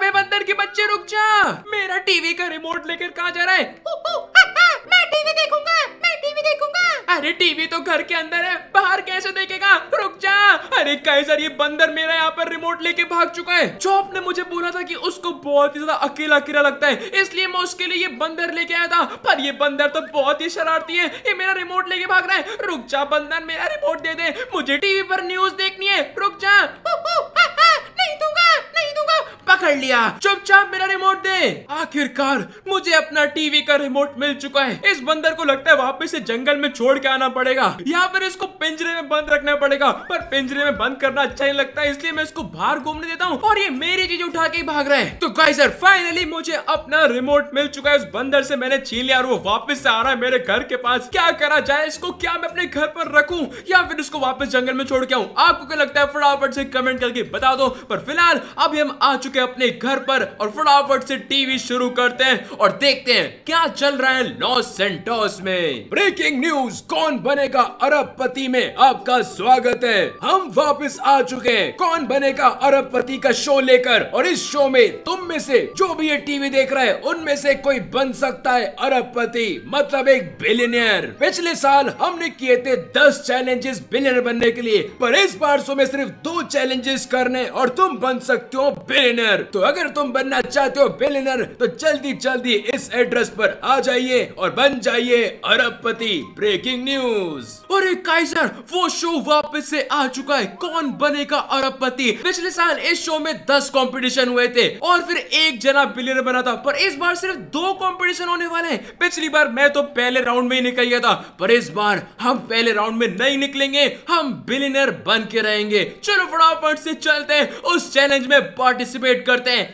अबे बंदर के बच्चे रुक जा मेरा टीवी का रिमोट लेकर कहा जा रहा है हु, हु, हा, हा, मैं टीवी देखूंगा मैं टीवी देखूंगा अरे टीवी तो घर के अंदर है बाहर कैसे देखेगा रुक जा अरे कैसर ये बंदर मेरा यहाँ पर रिमोट लेके भाग चुका है चौप ने मुझे बोला था कि उसको बहुत ही ज्यादा अकेला अकेला लगता है इसलिए मैं उसके लिए ये बंदर लेके आया था पर ये बंदर तो बहुत ही शरारती है ये मेरा रिमोट लेके भाग रहा है रुक जा बंदर मेरा रिमोट दे दे मुझे टीवी पर न्यूज देखनी है रुक जा नहीं दूंगा नहीं दूंगा पकड़ लिया चुपचाप मेरा रिमोट दे आखिरकार मुझे अपना टीवी का रिमोट मिल चुका है इस बंदर को लगता है वापस से जंगल में छोड़ के आना पड़ेगा या फिर इसको पिंजरे में बंद रखना पड़ेगा पर पिंजरे में बंद करना अच्छा नहीं लगता है इसलिए मैं इसको बाहर घूमने देता हूँ और ये मेरी चीज उठा के भाग रहा है तो गाई सर फाइनली मुझे अपना रिमोट मिल चुका है उस बंदर से मैंने छीन लिया और वो वापस से आ रहा है मेरे घर के पास क्या करा जाए इसको क्या मैं अपने घर पर रखूं या फिर इसको वापस जंगल में छोड़ के आऊँ आपको क्या लगता है फटाफट से कमेंट करके बता दो पर फिलहाल अब अभी हम आ चुके अपने घर पर और फटाफट से टीवी शुरू करते हैं और देखते हैं क्या चल रहा है लॉस सेंटोस में ब्रेकिंग न्यूज कौन बनेगा अरबपति में आपका स्वागत है हम वापस आ चुके हैं कौन बनेगा अरबपति का शो लेकर और इस शो में तुम में से जो भी ये टीवी देख रहे हैं उनमें से कोई बन सकता है अरबपति मतलब एक बिलियनियर पिछले साल हमने किए थे दस चैलेंजेस बिलियनर बनने के लिए पर इस बार शो में सिर्फ दो चैलेंजेस करने और तुम बन सकते हो हो बिलिनर तो अगर तुम बनना चाहते हो बिलिनर तो जल्दी जल्दी इस एड्रेस पर आ जाइए और बन जाइए अरबपति ब्रेकिंग न्यूज और एक काइजर वो शो वापस से आ चुका है कौन बनेगा अरबपति पिछले साल इस शो में दस कॉम्पिटिशन हुए थे और फिर एक जना बिलियनर बना था पर इस बार सिर्फ दो कॉम्पिटिशन होने वाले हैं पिछली बार मैं तो पहले राउंड में ही निकल गया था पर इस बार हम पहले राउंड में नहीं निकलेंगे हम बिलिनर बन के रहेंगे चलो फटाफट से चलते हैं उस चैलेंज में में पार्टिसिपेट करते हैं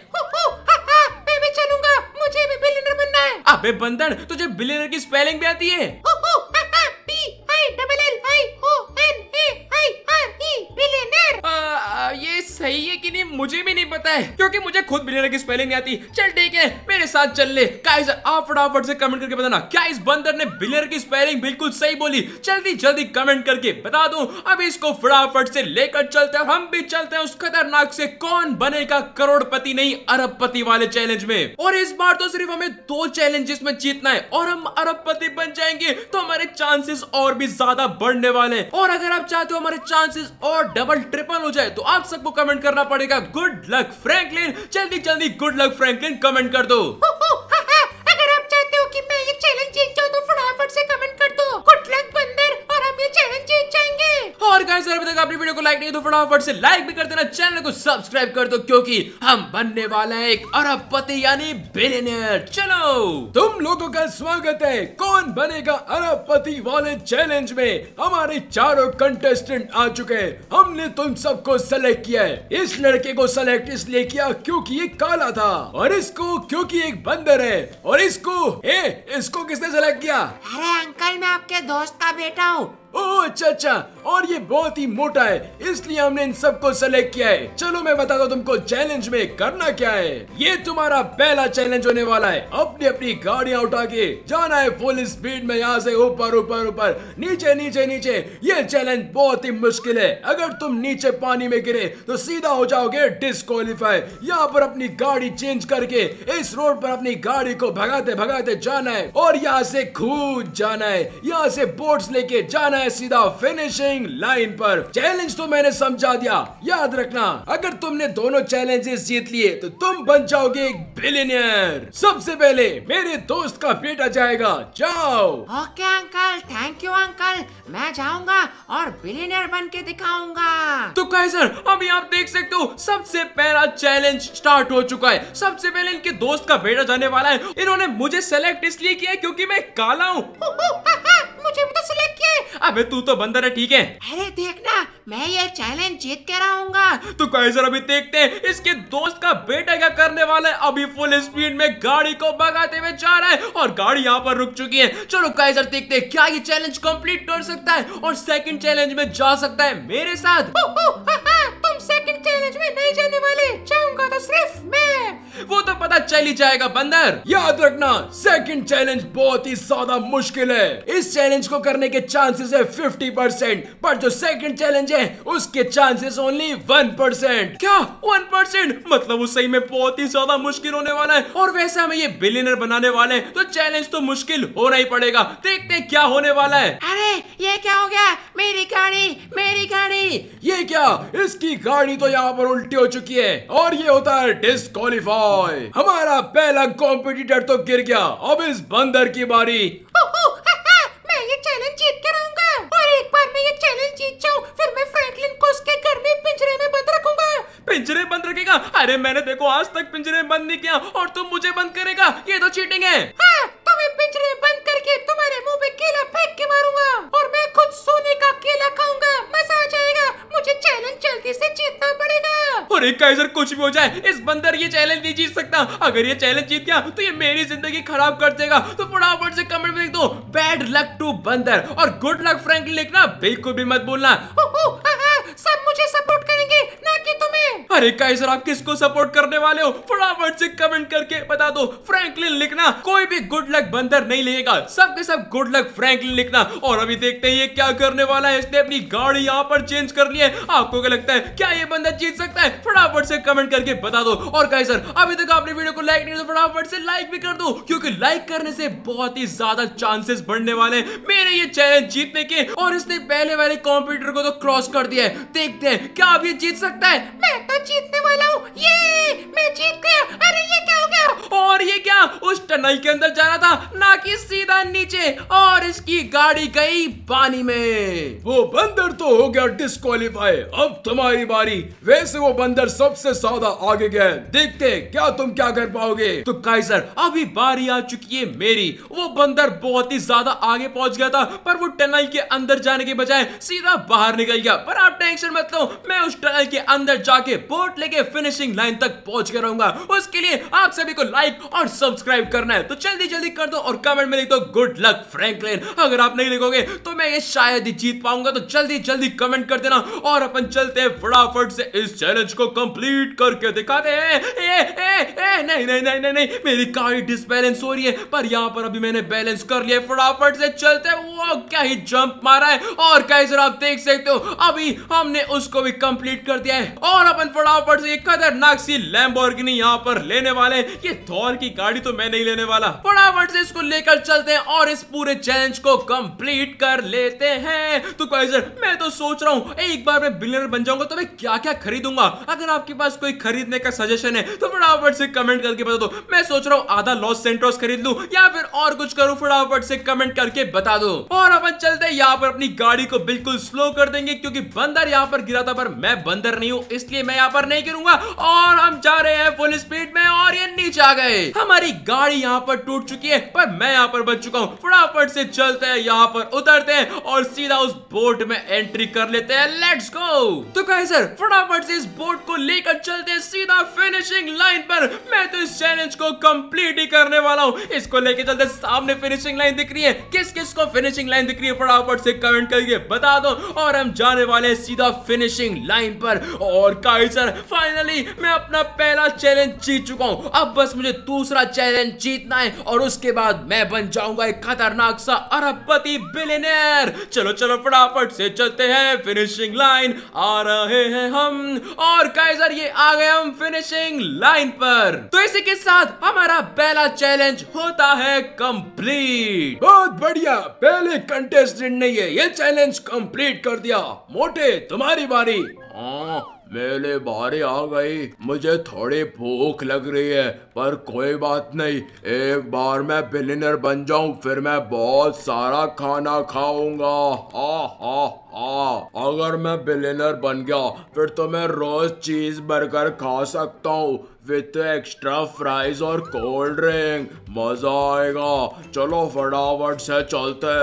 मैं भी चलूंगा मुझे भी बिलियनर बनना है अबे बंदर तुझे बिलियनर की स्पेलिंग भी आती है ये सही है कि नहीं मुझे भी नहीं पता है क्योंकि मुझे खुद बिलियनर की स्पेलिंग नहीं आती चल ठीक है मेरे साथ चल ले गाइस आप फटाफट से कमेंट करके बताना क्या इस बंदर ने बिलियनर की स्पेलिंग बिल्कुल सही बोली जल्दी जल्दी कमेंट करके बता दूं अब इसको फटाफट से लेकर चलते हैं हम भी चलते हैं उस खतरनाक से कौन बनेगा करोड़पति नहीं अरबपति वाले चैलेंज में और इस बार तो सिर्फ हमें दो चैलेंजेस में जीतना है और हम अरबपति बन जाएंगे तो हमारे चांसेस और भी भी ज्यादा बढ़ने वाले और अगर आप चाहते हो हमारे चांसेस और डबल ट्रिपल हो जाए तो आप सबको कमेंट करना पड़ेगा गुड लक फ्रैंकलिन जल्दी जल्दी गुड लक फ्रैंकलिन कमेंट कर दो हाँ, हाँ। अगर आप चाहते हो कि मैं ये चैलेंज जीत जाऊं तो फटाफट से कमेंट कर दो गुड लक बंदर और हम ये चैलेंज जीत जाएंगे और गाइस अगर अभी तक आपने वीडियो को लाइक नहीं तो फटाफट से लाइक भी कर देना चैनल को सब्सक्राइब कर दो क्योंकि हम बनने वाले हैं एक अरबपति यानी बिलियनेयर चलो तुम लोगों का स्वागत है कौन बनेगा अरबपति वाले चैलेंज में हमारे चारों कंटेस्टेंट आ चुके हैं हमने तुम सबको सेलेक्ट किया है इस लड़के को सेलेक्ट इसलिए किया क्योंकि ये काला था और इसको क्योंकि एक बंदर है और इसको ए, इसको किसने सेलेक्ट किया अरे अंकल मैं आपके दोस्त का बेटा हूँ go. ओह अच्छा अच्छा और ये बहुत ही मोटा है इसलिए हमने इन सबको सेलेक्ट किया है चलो मैं बताता हूँ तुमको चैलेंज में करना क्या है ये तुम्हारा पहला चैलेंज होने वाला है अपनी अपनी गाड़िया उठा के जाना है फुल स्पीड में यहाँ से ऊपर ऊपर ऊपर नीचे नीचे नीचे ये चैलेंज बहुत ही मुश्किल है अगर तुम नीचे पानी में गिरे तो सीधा हो जाओगे डिस्कालीफाई यहाँ पर अपनी गाड़ी चेंज करके इस रोड पर अपनी गाड़ी को भगाते भगाते जाना है और यहाँ से खूब जाना है यहाँ से बोट्स लेके जाना है है सीधा फिनिशिंग लाइन पर चैलेंज तो मैंने समझा दिया याद रखना अगर तुमने दोनों चैलेंजेस जीत लिए तो तुम बन जाओगे एक बिलियनियर सबसे पहले मेरे दोस्त का बेटा जाएगा जाओ okay uncle thank you uncle मैं जाऊंगा और बिलियनियर बन के दिखाऊंगा तो कैसर अभी आप देख सकते हो सबसे पहला चैलेंज स्टार्ट हो चुका है सबसे पहले इनके दोस्त का बेटा जाने वाला है इन्होंने मुझे सेलेक्ट इसलिए किया क्योंकि मैं काला हूँ मुझे भी तो सिलेक्ट किया अबे तू तो बंदर है ठीक है अरे देखना मैं ये चैलेंज जीत के रहूंगा तो कैसर अभी देखते हैं इसके दोस्त का बेटा क्या करने वाला है अभी फुल स्पीड में गाड़ी को भगाते हुए जा रहा है और गाड़ी यहाँ पर रुक चुकी है चलो कैसर देखते हैं क्या ये चैलेंज कंप्लीट कर सकता है और सेकंड चैलेंज में जा सकता है मेरे साथ ओ, ओ, हा, हा, तुम सेकंड चैलेंज में नहीं जाने शैली जाएगा बंदर याद रखना सेकंड चैलेंज बहुत ही ज्यादा मुश्किल है इस चैलेंज को करने के चांसेस है फिफ्टी परसेंट पर जो सेकंड चैलेंज है उसके चांसेस ओनली वन परसेंट क्या वन परसेंट मतलब उस सही में बहुत ही ज्यादा मुश्किल होने वाला है और वैसे हमें ये बिलियनर बनाने वाले हैं तो चैलेंज तो मुश्किल होना ही पड़ेगा देखते क्या होने वाला है अरे ये क्या हो गया मेरी गाड़ी मेरी गाड़ी ये क्या इसकी गाड़ी तो यहाँ पर उल्टी हो चुकी है और ये होता है डिस्कालीफाई हमारे हमारा पहला कॉम्पिटिटर तो गिर गया अब इस बंदर की बारी पिंजरे बंद रखेगा अरे मैंने देखो आज तक पिंजरे बंद नहीं किया और तुम मुझे बंद करेगा ये तो चीटिंग है तुम्हें तो पिंजरे बंद करके तुम्हारे मुंह पे केला फेंक के मारूंगा और मैं खुद सोने का केला खाऊंगा मजा आ जाएगा मुझे चैलेंज जल्दी से जीतना और एक काइजर कुछ भी हो जाए इस बंदर ये चैलेंज नहीं जीत सकता अगर ये चैलेंज जीत गया तो ये मेरी जिंदगी खराब कर देगा तो फटाफट से कमेंट में लिख दो बैड लक टू बंदर और गुड लक फ्रेंकली लिखना बिल्कुल भी मत बोलना अरे काइजर आप किसको सपोर्ट करने वाले हो फटाफट से कमेंट करके बता दो फ्रैंकलिन लिखना कोई भी गुड लक बंदर नहीं लेगा सब के सब गुड लक फ्रैंकलिन लिखना और अभी देखते हैं ये क्या करने वाला है इसने अपनी गाड़ी यहाँ पर चेंज कर ली है आपको क्या लगता है क्या ये बंदर जीत सकता है फटाफट से कमेंट करके बता दो और काइजर अभी तक आपने वीडियो को लाइक नहीं तो फटाफट से लाइक भी कर दो क्योंकि लाइक करने से बहुत ही ज्यादा चांसेस बढ़ने वाले मेरे ये चैलेंज जीतने के और इसने पहले वाले कंप्यूटर को तो क्रॉस कर दिया है देखते हैं क्या अभी जीत सकता है मैं तो जीतने वाला हूँ ये मैं जीत गया अरे ये क्या हो गया और ये क्या उस टनल के अंदर जा रहा था ना कि सीधा नीचे और इसकी गाड़ी गई पानी में वो बंदर तो हो गया डिस्कालीफाई अब तुम्हारी बारी वैसे वो बंदर सबसे ज्यादा आगे गया देखते क्या तुम क्या कर पाओगे तो काइसर अभी बारी आ चुकी है मेरी वो बंदर बहुत ही ज्यादा आगे पहुंच गया था पर वो टनल के अंदर जाने के बजाय सीधा बाहर निकल गया पर आप टेंशन मत लो मैं उस टनल के अंदर जाके वोट लेके फिनिशिंग लाइन तक पहुंच के रहूंगा उसके लिए आप सभी को लाइक और सब्सक्राइब करना है तो जल्दी जल्दी कर दो और कमेंट में लिख दो गुड लक फ्रैंकलिन अगर आप नहीं लिखोगे तो मैं ये शायद ही जीत पाऊंगा तो जल्दी जल्दी कमेंट कर देना और अपन चलते हैं फटाफट से इस चैलेंज को कंप्लीट करके दिखाते हैं ए, ए, ए, नहीं, नहीं, नहीं, नहीं, मेरी गाड़ी डिसबैलेंस हो रही है पर यहाँ पर अभी मैंने बैलेंस कर लिया फटाफट से चलते वो क्या ही जंप मारा है और कैसे आप देख सकते हो अभी हमने उसको भी कंप्लीट कर दिया है और अपन फटाफट से खतरनाक सी लैम्बोर्गिनी यहाँ पर लेने वाले ये थौर की गाड़ी तो मैं नहीं लेने वाला फटाफट से इसको लेकर चलते हैं और इस पूरे चैलेंज को कंप्लीट कर लेते हैं तो सर मैं तो सोच रहा हूँ एक बार मैं बिलियनर बन जाऊंगा तो मैं क्या क्या खरीदूंगा अगर आपके पास कोई खरीदने का सजेशन है तो फटाफट से कमेंट करके बता दो मैं सोच रहा हूँ आधा लॉस सेंट्रोस खरीद लू या फिर और कुछ करूँ फटाफट से कमेंट करके बता दो और अपन चलते यहाँ पर अपनी गाड़ी को बिल्कुल स्लो कर देंगे क्योंकि बंदर यहाँ पर गिरा था पर मैं बंदर नहीं हूँ इसलिए मैं यहाँ सफर नहीं करूंगा और हम जा रहे हैं फुल स्पीड में और ये नीचे आ गए हमारी गाड़ी यहाँ पर टूट चुकी है पर मैं यहाँ पर बच चुका हूँ फटाफट से चलते हैं यहाँ पर उतरते हैं और सीधा उस बोट में एंट्री कर लेते हैं लेट्स गो तो कहे सर फटाफट से इस बोट को लेकर चलते हैं सीधा फिनिशिंग लाइन पर मैं तो इस चैलेंज को कंप्लीट ही करने वाला हूँ इसको लेके चलते सामने फिनिशिंग लाइन दिख रही है किस किस को फिनिशिंग लाइन दिख रही है फटाफट से कमेंट करके बता दो और हम जाने वाले हैं सीधा फिनिशिंग लाइन पर और काइसर यार फाइनली मैं अपना पहला चैलेंज जीत चुका हूँ अब बस मुझे दूसरा चैलेंज जीतना है और उसके बाद मैं बन जाऊंगा एक खतरनाक सा अरबपति बिलियनर चलो चलो फटाफट से चलते हैं फिनिशिंग लाइन आ रहे हैं हम और काइजर ये आ गए हम फिनिशिंग लाइन पर तो इसी के साथ हमारा पहला चैलेंज होता है कंप्लीट बहुत बढ़िया पहले कंटेस्टेंट ने ये, ये चैलेंज कंप्लीट कर दिया मोटे तुम्हारी बारी आ, हाँ। मेले बारी आ गई मुझे थोड़ी भूख लग रही है पर कोई बात नहीं एक बार मैं बिलिनर बन जाऊं फिर मैं बहुत सारा खाना खाऊंगा हा हा हा अगर मैं बिलिनर बन गया फिर तो मैं रोज चीज बर्गर खा सकता हूँ विथ एक्स्ट्रा फ्राइज और कोल्ड ड्रिंक मजा आएगा चलो फटाफट से चलते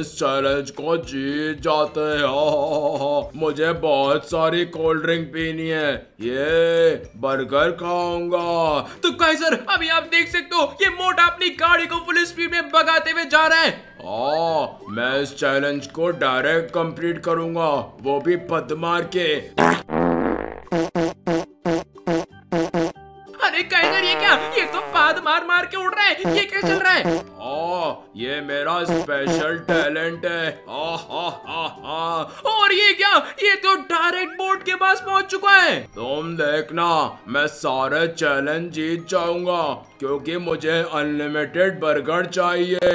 इस चैलेंज को जीत जाते हैं मुझे बहुत सारी कोल्ड ड्रिंक पीनी है ये बर्गर खाऊंगा तो कहीं सर अभी आप देख सकते हो ये मोटा अपनी गाड़ी को फुल स्पीड में भगाते हुए जा रहा है आ, हाँ, मैं इस चैलेंज को डायरेक्ट कंप्लीट करूंगा वो भी पद मार के ¡Quién es el rey! ये मेरा स्पेशल टैलेंट है और ये क्या ये तो डायरेक्ट बोर्ड के पास पहुंच चुका है तुम देखना मैं सारे चैलेंज जीत जाऊंगा क्योंकि मुझे अनलिमिटेड बर्गर चाहिए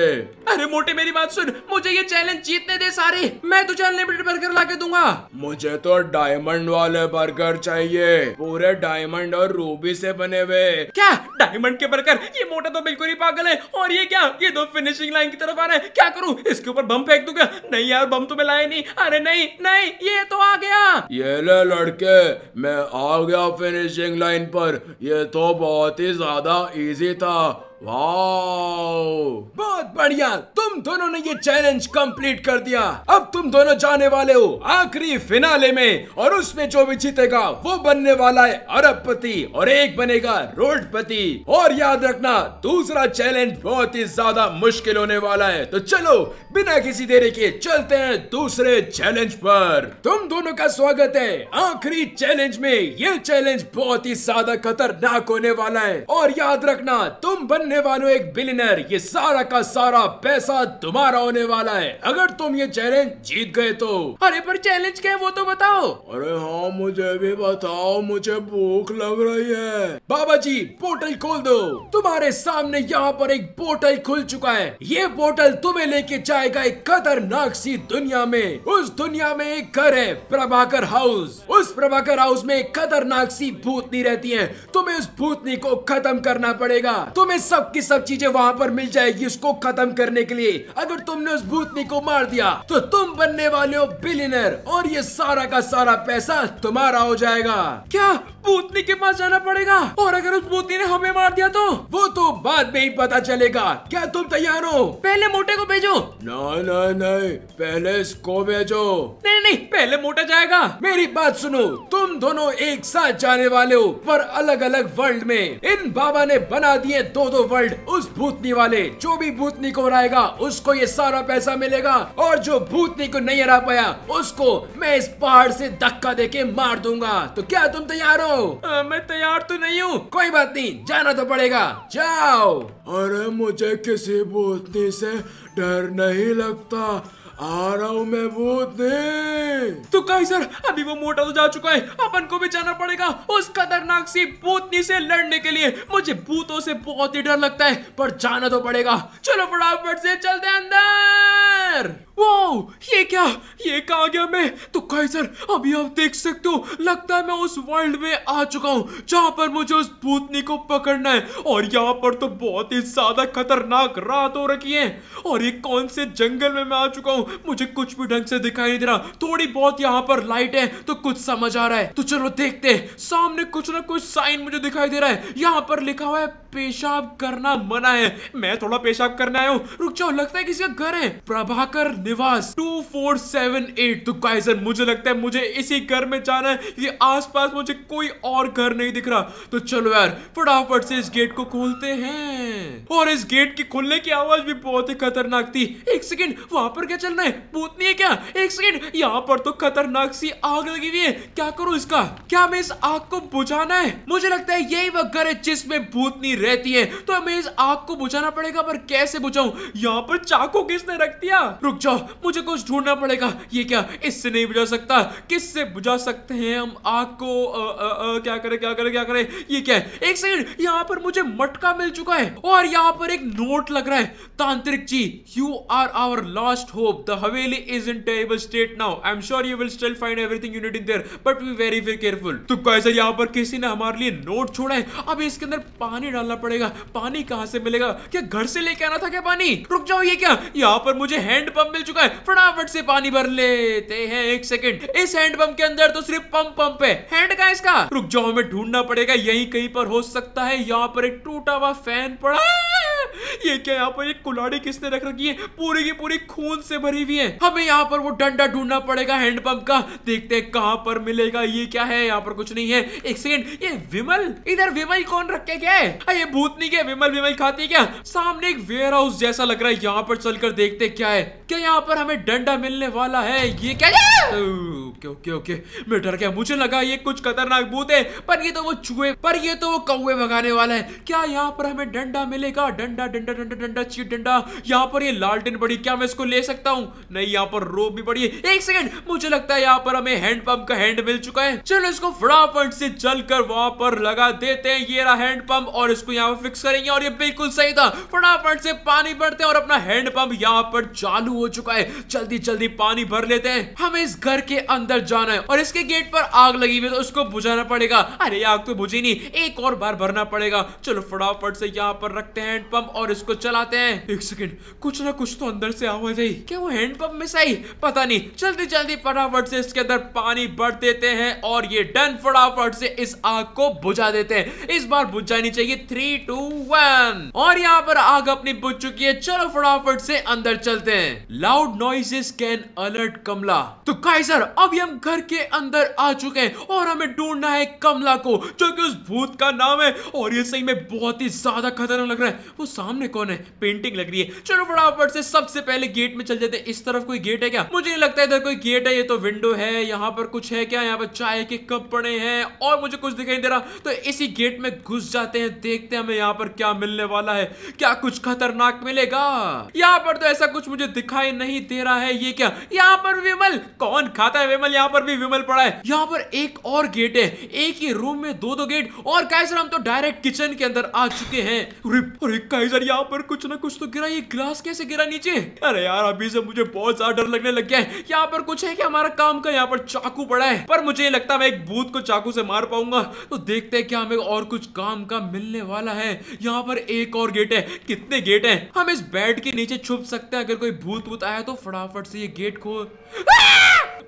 अरे मोटे मेरी बात सुन मुझे ये चैलेंज जीतने दे सारे मैं तुझे अनलिमिटेड बर्गर ला के दूंगा मुझे तो डायमंड वाले बर्गर चाहिए पूरे डायमंड और रूबी से बने हुए क्या डायमंड के बर्गर ये मोटा तो बिल्कुल ही पागल है और ये क्या ये तो फिनिश फिनिशिंग लाइन की तरफ आना है क्या करूं इसके ऊपर बम फेंक दूंगा नहीं यार बम तो मैं लाया नहीं अरे नहीं नहीं ये तो आ गया ये ले लड़के मैं आ गया फिनिशिंग लाइन पर ये तो बहुत ही ज्यादा इजी था बहुत बढ़िया तुम दोनों ने ये चैलेंज कंप्लीट कर दिया अब तुम दोनों जाने वाले हो आखिरी फिनाले में और उसमें जो भी जीतेगा वो बनने वाला है अरबपति और एक बनेगा रोडपति और याद रखना दूसरा चैलेंज बहुत ही ज्यादा मुश्किल होने वाला है तो चलो बिना किसी देरी के चलते हैं दूसरे चैलेंज पर तुम दोनों का स्वागत है आखिरी चैलेंज में ये चैलेंज बहुत ही ज्यादा खतरनाक होने वाला है और याद रखना तुम बनने वालों एक बिलिनर ये सारा का सारा पैसा तुम्हारा होने वाला है अगर तुम ये चैलेंज जीत गए तो अरे पर चैलेंज क्या है वो तो बताओ अरे हाँ मुझे भी बताओ मुझे भूख लग रही है बाबा जी पोर्टल खोल दो तुम्हारे सामने यहाँ पर एक पोर्टल खुल चुका है ये पोर्टल तुम्हें लेके जाए जाएगा एक खतरनाक सी दुनिया में उस दुनिया में एक घर है प्रभाकर हाउस उस प्रभाकर हाउस में एक खतरनाक सी भूतनी रहती है तुम्हें उस भूतनी को खत्म करना पड़ेगा तुम्हें सब की सब चीजें वहाँ पर मिल जाएगी उसको खत्म करने के लिए अगर तुमने उस भूतनी को मार दिया तो तुम बनने वाले हो बिलिनर और ये सारा का सारा पैसा तुम्हारा हो जाएगा क्या भूतनी के पास जाना पड़ेगा और अगर उस भूतनी ने हमें मार दिया तो वो तो बाद में ही पता चलेगा क्या तुम तैयार हो पहले मोटे को भेजो नो नहीं नहीं नहीं पहले इसको भेजो नहीं नहीं पहले मोटा जाएगा मेरी बात सुनो तुम दोनों एक साथ जाने वाले हो पर अलग अलग वर्ल्ड में इन बाबा ने बना दिए दो दो वर्ल्ड उस भूतनी वाले जो भी भूतनी को हराएगा उसको ये सारा पैसा मिलेगा और जो भूतनी को नहीं हरा पाया उसको मैं इस पहाड़ ऐसी धक्का दे के मार दूंगा तो क्या तुम तैयार हो आ, मैं तैयार तो नहीं हूँ कोई बात नहीं जाना तो पड़ेगा जाओ अरे मुझे किसी भूतनी ऐसी डर नहीं लगता आ रहा हूँ मैं भूत तो कहीं सर अभी वो मोटा तो जा चुका है अपन को भी जाना पड़ेगा उस खतरनाक सी भूतनी से लड़ने के लिए मुझे भूतों से बहुत ही डर लगता है पर जाना तो पड़ेगा चलो फटाफट से चलते अंदर वाओ ये क्या ये कहा गया मैं तो सर अभी आप देख सकते हो लगता है मैं उस वर्ल्ड में आ चुका हूँ जहाँ पर मुझे उस भूतनी को पकड़ना है और यहाँ पर तो बहुत ही ज्यादा खतरनाक रात हो रखी है और ये कौन से जंगल में मैं आ चुका हूँ मुझे कुछ भी ढंग से दिखाई नहीं दे रहा थोड़ी बहुत यहाँ पर लाइट है तो कुछ समझ आ रहा है तो चलो देखते सामने कुछ ना कुछ साइन मुझे दिखाई दे रहा है यहाँ पर लिखा हुआ है पेशाब करना मना है मैं थोड़ा पेशाब करने आया हूँ रुक जाओ लगता है किसी का घर है प्रभाकर निवास 2478 तो कैसर मुझे लगता है मुझे इसी घर में जाना है ये आसपास मुझे कोई और घर नहीं दिख रहा तो चलो यार फटाफट से इस गेट को खोलते हैं और इस गेट के खुलने की आवाज भी बहुत ही खतरनाक थी एक सेकेंड वहां पर क्या चल रहा है भूतनी है क्या एक सेकेंड यहाँ पर तो खतरनाक सी आग लगी हुई है क्या करो इसका क्या हमें इस आग को बुझाना है मुझे लगता है यही वह घर है जिसमें भूतनी रहती है तो हमें इस आग को बुझाना पड़ेगा पर कैसे बुझाऊ यहाँ पर चाकू किसने रख दिया रुक जाओ मुझे कुछ ढूंढना पड़ेगा ये क्या इससे नहीं बुझा सकता किससे बुझा सकते हैं हम आग को क्या करे क्या करे क्या करे ये क्या है एक सेकेंड यहाँ पर मुझे मटका मिल चुका है और यहाँ पर एक नोट लग रहा है तांत्रिक ji you are our last hope the haveli is in table your state now. I'm sure you will still find everything you need in there, but be very very careful. तो कैसे यहाँ पर किसी ने हमारे लिए नोट छोड़ा है अब इसके अंदर पानी डालना पड़ेगा पानी कहाँ से मिलेगा क्या घर से लेके आना था क्या पानी रुक जाओ ये क्या यहाँ पर मुझे हैंड पंप मिल चुका है फटाफट से पानी भर लेते हैं एक सेकंड इस हैंड पंप के अंदर तो सिर्फ पंप पंप है हैंड का इसका रुक जाओ हमें ढूंढना पड़ेगा यही कहीं पर हो सकता है यहाँ पर एक टूटा हुआ फैन पड़ा ये क्या यहाँ पर एक कुलाड़ी किसने रख रखी है पूरी की पूरी खून से भरी हुई है हमें यहाँ पर वो डंडा ढूंढना पड़ेगा हैंडपंप का देखते हैं कहाँ पर मिलेगा ये क्या है यहाँ पर कुछ नहीं है एक सेकेंड ये विमल इधर विमल कौन रख के क्या है हाँ, ये भूत नहीं क्या विमल विमल खाती है क्या सामने एक वेयर हाउस जैसा लग रहा है यहाँ पर चलकर देखते क्या है क्या यहाँ पर हमें डंडा मिलने वाला है ये क्या है? ओके ओके ओके मैं डर गया मुझे लगा ये कुछ खतरनाक भूत है पर ये तो वो चूहे पर ये तो वो कौए भगाने वाला है क्या यहाँ पर हमें डंडा मिलेगा डंडा डंडा डंडा डंडा चाहिए डंडा यहाँ पर ये लालटेन बड़ी क्या मैं इसको ले सकता हूँ नहीं यहाँ पर रोप भी बड़ी एक सेकंड मुझे लगता है यहाँ पर हमें हैंडपंप का हैंड मिल चुका है चलो इसको फटाफट से चल कर वहां पर लगा देते हैं ये रहा हैंडपंप और इसको यहाँ पर फिक्स करेंगे और ये बिल्कुल सही था फटाफट से पानी भरते हैं और अपना हैंडपंप यहाँ पर चालू हो चुका है जल्दी जल्दी पानी भर लेते हैं हमें इस घर के अंदर जाना है और इसके गेट पर आग लगी हुई तो उसको बुझाना पड़ेगा अरे आग तो बुझी नहीं एक और बार भरना पड़ेगा चलो फटाफट से यहाँ पर रखते हैं हैंडपंप और इसको चलाते हैं एक सेकेंड कुछ ना कुछ तो अंदर से आवाज आई क्या वो हैंडपम्प में सही पता नहीं जल्दी जल्दी फटाफट से इसके अंदर पानी भर देते हैं और ये डन फटाफट से इस आग को बुझा देते हैं इस बार बुझ जानी चाहिए थ्री टू वन और यहाँ पर आग अपनी बुझ चुकी है चलो फटाफट से अंदर चलते हैं loud noises can alert Kamla तो काइजर अभी हम घर के अंदर आ चुके हैं और हमें ढूंढना है कमला को जो कि उस भूत का नाम है और ये सही में बहुत ही ज्यादा खतरनाक लग रहा है वो सामने कौन है पेंटिंग लग रही है चलो फटाफट से सबसे पहले गेट में चल जाते इस तरफ कोई गेट है क्या मुझे नहीं लगता इधर कोई गेट है ये तो विंडो है यहाँ पर कुछ है क्या यहाँ पर चाय के कप पड़े हैं और मुझे कुछ दिखाई दे रहा तो इसी गेट में घुस जाते हैं देखते हैं हमें यहाँ पर क्या मिलने वाला है क्या कुछ खतरनाक मिलेगा यहाँ पर तो ऐसा कुछ मुझे दिखाई नहीं दे रहा है ये क्या यहाँ पर विमल कौन खाता है विमल यहाँ पर भी विमल पड़ा है यहाँ पर एक और गेट है एक ही रूम में दो दो गेट और कैसे हम तो डायरेक्ट किचन के अंदर आ चुके हैं सर यहाँ पर कुछ ना कुछ तो गिरा ये ग्लास कैसे गिरा नीचे अरे यार अभी से मुझे बहुत ज्यादा डर लगने लग गया है यहाँ पर कुछ है क्या हमारा काम का यहाँ पर चाकू पड़ा है पर मुझे नहीं लगता मैं एक भूत को चाकू से मार पाऊंगा तो देखते हैं क्या हमें और कुछ काम का मिलने वाला है यहाँ पर एक और गेट है कितने गेट है हम इस बेड के नीचे छुप सकते हैं अगर कोई भूत भूत आया तो फटाफट से ये गेट खोल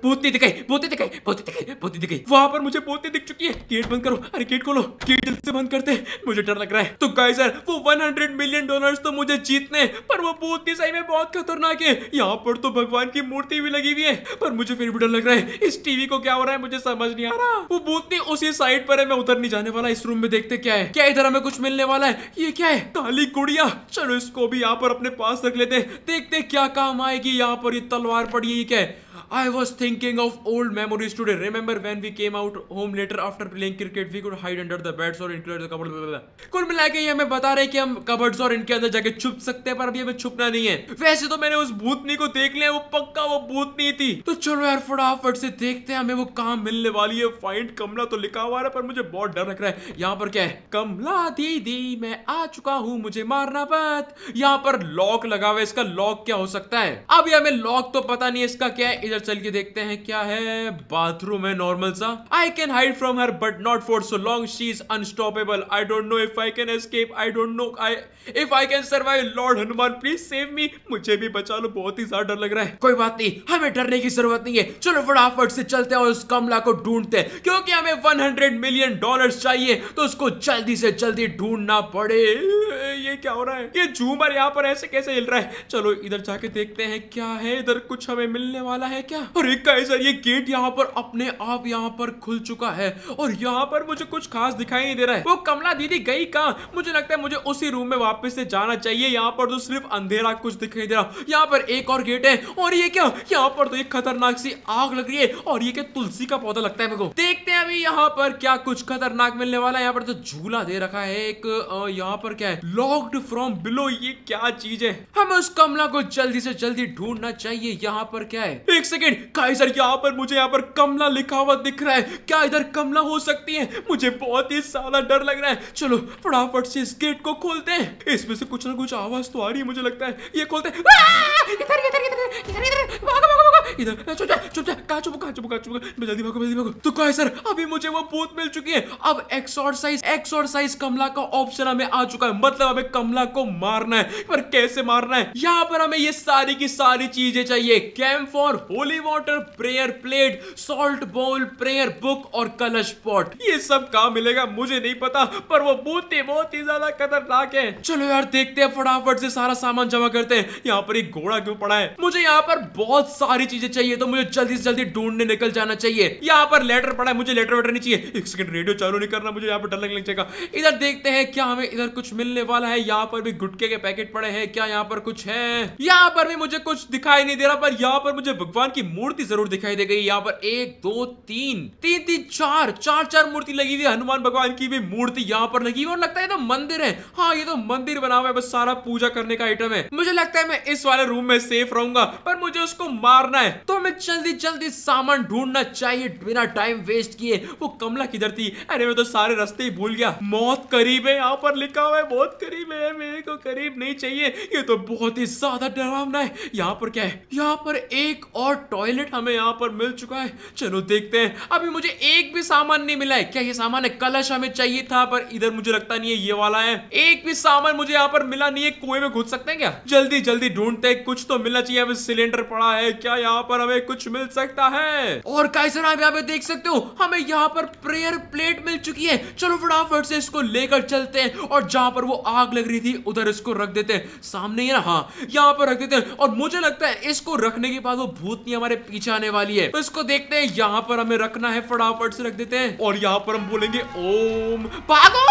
पोती दिखाई पोती दिखाई पोती दिखाई पोती दिखाई वहां पर मुझे पोती दिख चुकी है गेट बंद करो अरे गेट खोलो गेट जल्दी से बंद करते मुझे डर लग रहा है तो गाय सर वो 100 मिलियन डॉलर्स तो मुझे जीतने पर वो पोती सही में बहुत खतरनाक है यहाँ पर तो भगवान की मूर्ति भी लगी हुई है पर मुझे फिर भी डर लग रहा है इस टीवी को क्या हो रहा है मुझे समझ नहीं आ रहा वो पोती उसी साइड पर है मैं उधर नहीं जाने वाला इस रूम में देखते क्या है क्या इधर हमें कुछ मिलने वाला है ये क्या है काली गुड़िया चलो इसको भी यहाँ पर अपने पास रख लेते देखते क्या काम आएगी यहाँ पर ये तलवार पड़ी क्या है I was think thinking of old memories today. Remember when we came out home later after playing cricket, we could hide under the beds or include the cupboard. Blah, blah. blah. कुल मिला के ये हमें बता रहे हैं कि हम कबर्ड्स और इनके अंदर जाके छुप सकते हैं पर अभी हमें छुपना नहीं है वैसे तो मैंने उस भूतनी को देख लिया वो पक्का वो भूतनी थी तो चलो यार फटाफट से देखते हैं हमें वो कहाँ मिलने वाली है फाइंड कमला तो लिखा हुआ है पर मुझे बहुत डर लग रहा है यहाँ पर क्या है कमला दीदी मैं आ चुका हूँ मुझे मारना पत यहाँ पर लॉक लगा हुआ है इसका लॉक क्या हो सकता है अभी हमें लॉक तो पता नहीं इसका क्या है इधर चल के देखते देखते हैं क्या है बाथरूम है नॉर्मल सा I can hide from her but not for so long she is unstoppable I don't know if I can escape I don't know I if I can survive lord Hanuman please save me मुझे भी बचा लो बहुत ही ज्यादा डर लग रहा है कोई बात नहीं हमें डरने की जरूरत नहीं है चलो फटाफट से चलते हैं और उस कमला को ढूंढते हैं क्योंकि हमें 100 मिलियन डॉलर्स चाहिए तो उसको जल्दी से जल्दी ढूंढना पड़े ये क्या हो रहा है ये झूमर यहाँ पर ऐसे कैसे हिल रहा है चलो इधर जाके देखते हैं क्या है इधर कुछ हमें मिलने वाला है क्या और एक गाइस ये गेट यहाँ पर अपने आप यहाँ पर खुल चुका है और यहाँ पर मुझे कुछ खास दिखाई नहीं दे रहा है वो कमला दीदी गई कहा मुझे लगता है मुझे उसी रूम में वापस से जाना चाहिए यहाँ पर तो सिर्फ अंधेरा कुछ दिखाई दे रहा यहाँ पर एक और गेट है और ये क्या यहाँ पर तो एक खतरनाक सी आग लग रही है और ये क्या तुलसी का पौधा लगता है मेरे को देखते हैं अभी यहाँ पर क्या कुछ खतरनाक मिलने वाला है यहाँ पर तो झूला दे रखा है एक यहाँ पर क्या है लॉक्ड फ्रॉम बिलो ये क्या चीज है हमें उस कमला को जल्दी से जल्दी ढूंढना चाहिए यहाँ पर क्या है एक सेकेंड भाई सर यहाँ पर मुझे यहाँ पर कमला लिखा हुआ दिख रहा है क्या इधर कमला हो सकती है मुझे बहुत ही सारा डर लग रहा है चलो फटाफट से इस गेट को खोलते हैं इसमें से कुछ ना कुछ आवाज तो आ रही है मुझे लगता है ये खोलते इधर चुप चुप जल्दी भागो जल्दी भागो तो सर अभी मुझे वो भूत मिल चुकी है अब एक्सरसाइज एक्सरसाइज कमला का ऑप्शन हमें आ चुका है मतलब हमें कमला को मारना है पर कैसे मारना है यहाँ पर हमें ये सारी की सारी चीजें चाहिए camp for holy water prayer plate salt bowl prayer book और कलश पॉट ये सब कहा मिलेगा मुझे नहीं पता पर वो बूते बहुत ही ज्यादा खतरनाक है चलो यार देखते हैं फटाफट से सारा सामान जमा करते हैं यहाँ पर एक घोड़ा क्यों पड़ा है मुझे यहाँ पर बहुत सारी चीजें चाहिए तो मुझे जल्दी से जल्दी ढूंढने निकल जाना चाहिए यहाँ पर लेटर पड़ा है मुझे लेटर वेटर नहीं चाहिए एक सेकंड रेडियो चालू नहीं करना मुझे यहाँ पर डर लगने चाहिए इधर देखते हैं क्या हमें इधर कुछ मिलने वाला है यहाँ पर भी गुटके के पैकेट पड़े हैं क्या यहाँ पर कुछ है यहाँ पर भी मुझे कुछ दिखाई नहीं दे रहा पर यहाँ पर मुझे भगवान की मूर्ति जरूर दिखाई दे गई यहाँ पर एक दो तीन तीन तीन चार चार चार मूर्ति लगी हुई हनुमान भगवान की भी मूर्ति यहाँ पर लगी हुई और लगता है तो मंदिर है हाँ ये तो मंदिर बना हुआ है बस सारा पूजा करने का आइटम है मुझे लगता है मैं इस वाले रूम में सेफ रहूंगा पर मुझे उसको मारना है तो हमें जल्दी जल्दी सामान ढूंढना चाहिए बिना टाइम वेस्ट किए वो कमला किधर थी अरे मैं तो सारे रास्ते ही भूल गया मौत करीब है यहाँ पर लिखा हुआ है बहुत करीब है मेरे को करीब नहीं चाहिए ये तो बहुत ही ज्यादा डरावना है यहाँ पर क्या है यहाँ पर एक और टॉयलेट हमें यहाँ पर मिल चुका है चलो देखते हैं अभी मुझे एक भी सामान नहीं मिला है क्या ये सामान है कलश हमें चाहिए था पर इधर मुझे लगता नहीं है ये वाला है एक भी सामान मुझे यहाँ पर मिला नहीं है कुएं में घुस सकते हैं क्या जल्दी जल्दी ढूंढते हैं कुछ तो मिलना चाहिए अभी सिलेंडर पड़ा है क्या यहाँ पर हमें कुछ मिल सकता है और कैसे आप यहाँ पे देख सकते हो हमें यहाँ पर प्रेयर प्लेट मिल चुकी है चलो फटाफट से इसको लेकर चलते हैं और जहाँ पर वो आग लग रही थी उधर इसको रख देते हैं सामने ही ना हाँ यहाँ पर रख देते हैं और मुझे लगता है इसको रखने के बाद वो भूत नहीं हमारे पीछे बारिश आने वाली है इसको देखते हैं यहाँ पर हमें रखना है फटाफट से रख देते हैं और यहाँ पर हम बोलेंगे ओम भागो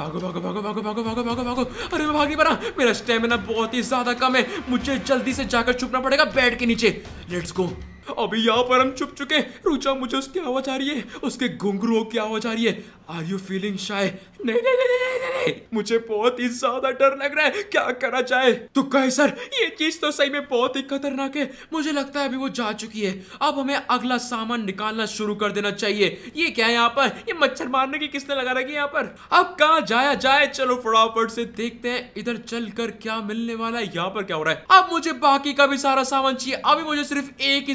भागो भागो भागो भागो भागो भागो भागो भागो अरे मैं भाग नहीं पा रहा मेरा स्टेमिना बहुत ही ज्यादा कम है मुझे जल्दी से जाकर छुपना पड़ेगा बेड के नीचे लेट्स गो अभी यहाँ पर हम छुप चुके रुचा मुझे उसकी आवाज आ रही है उसके घुंघरुओं की आवाज आ रही है आर यू फीलिंग शाय नहीं नहीं नहीं नहीं नहीं नहीं मुझे बहुत ही ज्यादा डर लग रहा है क्या करा जाए तो कहे सर ये चीज तो सही में बहुत ही खतरनाक है मुझे लगता है अभी वो जा चुकी है अब हमें अगला सामान निकालना शुरू कर देना चाहिए ये क्या है यहाँ पर ये मच्छर मारने की किसने लगा रखी है यहाँ पर अब कहा जाया जाए चलो फटाफट से देखते हैं इधर चल कर क्या मिलने वाला है यहाँ पर क्या हो रहा है अब मुझे बाकी का भी सारा सामान चाहिए अभी मुझे सिर्फ एक ही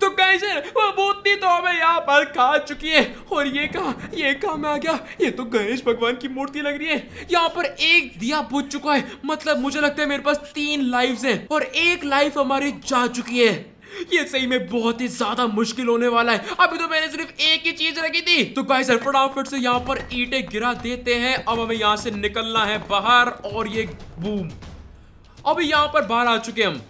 तो कैसे वो भूतनी तो हमें यहाँ पर खा चुकी है और ये कहा ये कहा मैं आ गया ये तो गणेश भगवान की मूर्ति लग रही है यहाँ पर एक दिया बुझ चुका है मतलब मुझे लगता है मेरे पास तीन लाइफ हैं और एक लाइफ हमारी जा चुकी है ये सही में बहुत ही ज्यादा मुश्किल होने वाला है अभी तो मैंने सिर्फ एक ही चीज रखी थी तो गाइस फटाफट से यहाँ पर ईटे गिरा देते हैं अब हमें यहाँ से निकलना है बाहर और ये बूम अभी यहाँ पर बाहर आ चुके हम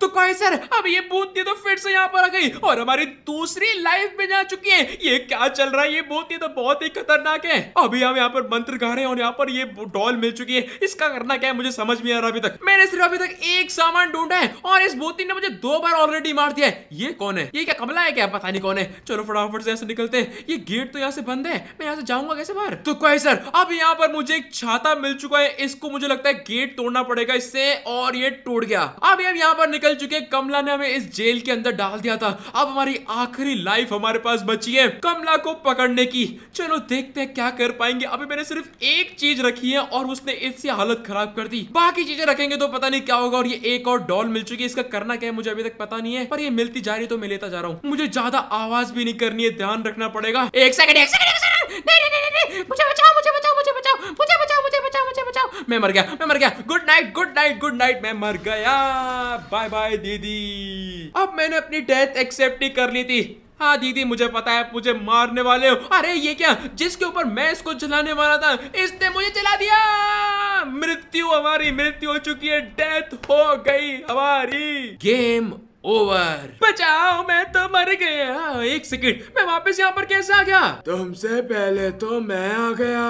तो कहे सर अब ये बूंदी तो फिर से यहाँ पर आ गई और हमारी दूसरी लाइफ में जा चुकी है ये क्या चल रहा है ये बूंदी तो बहुत ही खतरनाक है अभी हम यहाँ पर मंत्र गा रहे हैं और यहाँ पर ये डॉल मिल चुकी है इसका करना क्या है मुझे समझ नहीं आ रहा अभी तक मैंने सिर्फ अभी तक एक सामान ढूंढा है और इस भूतनी ने मुझे दो बार ऑलरेडी मार दिया है ये कौन है ये क्या कमला है क्या पता नहीं कौन है चलो फटाफट से ऐसे निकलते हैं ये गेट तो यहाँ से बंद है मैं यहाँ से जाऊंगा कैसे बाहर तो कहे सर अब यहाँ पर मुझे एक छाता मिल चुका है इसको मुझे लगता है गेट तोड़ना पड़ेगा इससे और ये टूट गया अब यहाँ पर निकल निकल चुके कमला ने हमें इस जेल के अंदर डाल दिया था अब हमारी आखिरी लाइफ हमारे पास बची है कमला को पकड़ने की चलो देखते हैं क्या कर पाएंगे अभी मैंने सिर्फ एक चीज रखी है और उसने इससे हालत खराब कर दी बाकी चीजें रखेंगे तो पता नहीं क्या होगा और ये एक और डॉल मिल चुकी है इसका करना क्या है मुझे अभी तक पता नहीं है पर ये मिलती जा रही तो मैं लेता जा रहा हूँ मुझे ज्यादा आवाज भी नहीं करनी है ध्यान रखना पड़ेगा एक सेकंड एक सेकंड नहीं नहीं नहीं नहीं मुझे बचाओ मुझे बचाओ मुझे बचाओ मुझे बचाओ मुझे बचाओ मुझे बचाओ मैं मर गया मैं मर गया good night good night good night मैं मर गया बाय बाय दीदी अब मैंने अपनी डेथ एक्सेप्ट ही कर ली थी हाँ दीदी मुझे पता है मुझे मारने वाले हो अरे ये क्या जिसके ऊपर मैं इसको जलाने वाला था इसने मुझे जला दिया मृत्यु हमारी मृत्यु हो चुकी है डेथ हो गई हमारी गेम ओवर बचाओ मैं तो मर गया एक सेकंड मैं वापस यहाँ पर कैसे आ गया तुमसे पहले तो मैं आ गया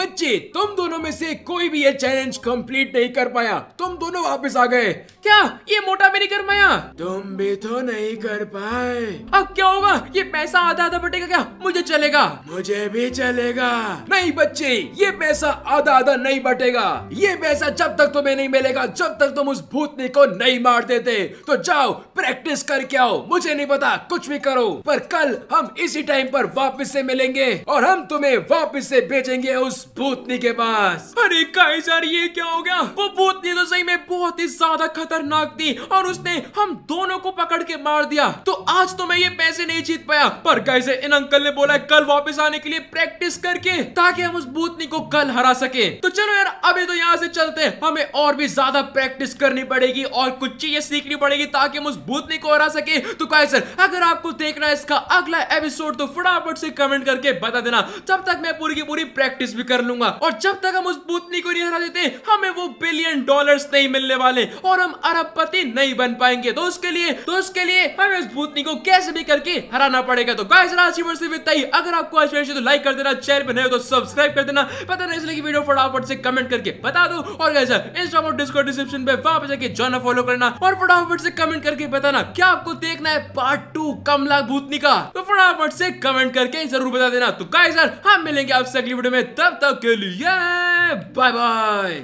बच्चे तुम दोनों में से कोई भी ये चैलेंज कंप्लीट नहीं कर पाया तुम दोनों वापस आ गए क्या ये मोटा भी नहीं कर पाया तुम भी तो नहीं कर पाए अब क्या होगा ये पैसा आधा आधा बटेगा क्या मुझे चलेगा मुझे भी चलेगा नहीं बच्चे ये पैसा आधा आधा नहीं बटेगा ये पैसा जब तक तुम्हें नहीं मिलेगा जब तक तुम उस भूतनी को नहीं मार देते तो जाओ प्रैक्टिस करके आओ मुझे नहीं पता कुछ भी करो पर कल हम इसी टाइम पर वापस से मिलेंगे और हम तुम्हें वापस से भेजेंगे उस भूतनी के पास अरे काई ये क्या हो गया वो भूतनी तो सही में बहुत ही ज्यादा खतरनाक थी और उसने हम दोनों को पकड़ के मार दिया तो आज तो मैं ये पैसे नहीं जीत पाया पर कैसे इन अंकल ने बोला कल वापिस आने के लिए प्रैक्टिस करके ताकि हम उस भूतनी को कल हरा सके तो चलो यार अभी तो यहाँ से चलते हमें और भी ज्यादा प्रैक्टिस करनी पड़ेगी और कुछ चीजें सीखनी पड़ेगी ताकि हम उस मजबूत नहीं कोहरा सके तो सर अगर आपको देखना है इसका अगला एपिसोड तो फटाफट से कमेंट करके बता देना तब तक मैं पूरी की पूरी प्रैक्टिस भी कर लूंगा और जब तक हम उस बूतनी को नहीं हरा देते हमें वो बिलियन डॉलर्स नहीं मिलने वाले और हम अरबपति नहीं बन पाएंगे तो उसके लिए तो उसके लिए हमें उस बूतनी को कैसे भी करके हराना पड़ेगा तो गाइस सर आशीव से इतना अगर आपको अच्छा तो लाइक कर देना चैनल पर नहीं तो सब्सक्राइब कर देना पता नहीं इसलिए वीडियो फटाफट से कमेंट करके बता दो और गाइस इंस्टाग्राम और डिस्क्रिप्शन पे वहां पर जाके जॉन फॉलो करना और फटाफट से कमेंट करके बताना क्या आपको देखना है पार्ट टू कमला भूतनी का तो फटाफट से कमेंट करके जरूर बता देना तो गाइस यार हम मिलेंगे आपसे अगली वीडियो में तब तक के लिए बाय बाय